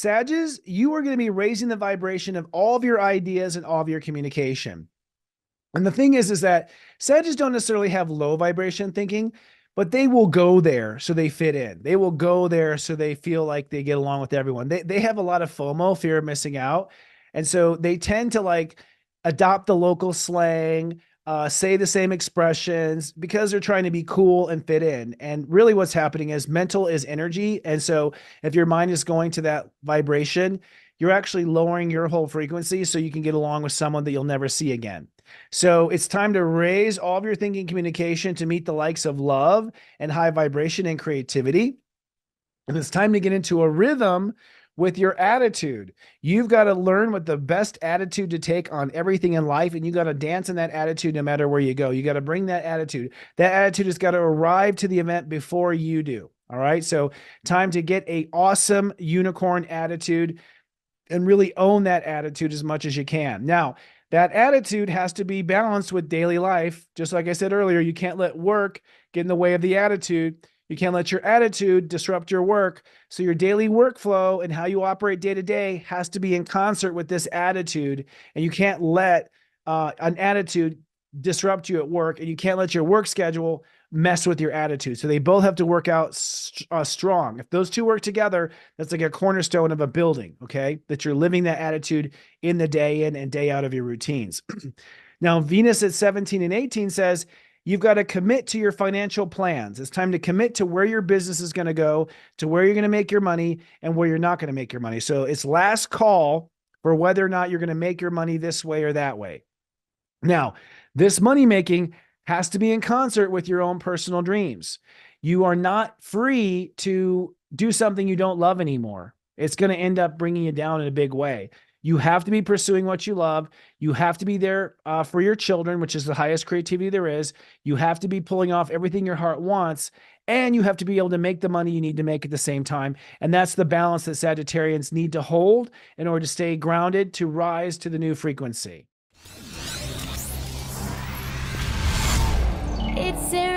Sages, you are going to be raising the vibration of all of your ideas and all of your communication. And the thing is, is that Sages don't necessarily have low vibration thinking, but they will go there so they fit in. They will go there so they feel like they get along with everyone. They, they have a lot of FOMO, fear of missing out. And so they tend to like adopt the local slang, uh, say the same expressions because they're trying to be cool and fit in. And really, what's happening is mental is energy. And so, if your mind is going to that vibration, you're actually lowering your whole frequency so you can get along with someone that you'll never see again. So it's time to raise all of your thinking communication to meet the likes of love and high vibration and creativity. And it's time to get into a rhythm with your attitude. You've got to learn what the best attitude to take on everything in life, and you got to dance in that attitude no matter where you go. You got to bring that attitude. That attitude has got to arrive to the event before you do. All right. So time to get a awesome unicorn attitude and really own that attitude as much as you can. Now, that attitude has to be balanced with daily life. Just like I said earlier, you can't let work get in the way of the attitude. You can't let your attitude disrupt your work. So, your daily workflow and how you operate day to day has to be in concert with this attitude. And you can't let uh, an attitude disrupt you at work, and you can't let your work schedule mess with your attitude. So, they both have to work out st- uh, strong. If those two work together, that's like a cornerstone of a building, okay? That you're living that attitude in the day in and day out of your routines. now, Venus at 17 and 18 says, You've got to commit to your financial plans. It's time to commit to where your business is going to go, to where you're going to make your money, and where you're not going to make your money. So it's last call for whether or not you're going to make your money this way or that way. Now, this money making has to be in concert with your own personal dreams. You are not free to do something you don't love anymore. It's going to end up bringing you down in a big way. You have to be pursuing what you love. You have to be there uh, for your children, which is the highest creativity there is. You have to be pulling off everything your heart wants. And you have to be able to make the money you need to make at the same time. And that's the balance that Sagittarians need to hold in order to stay grounded, to rise to the new frequency. It's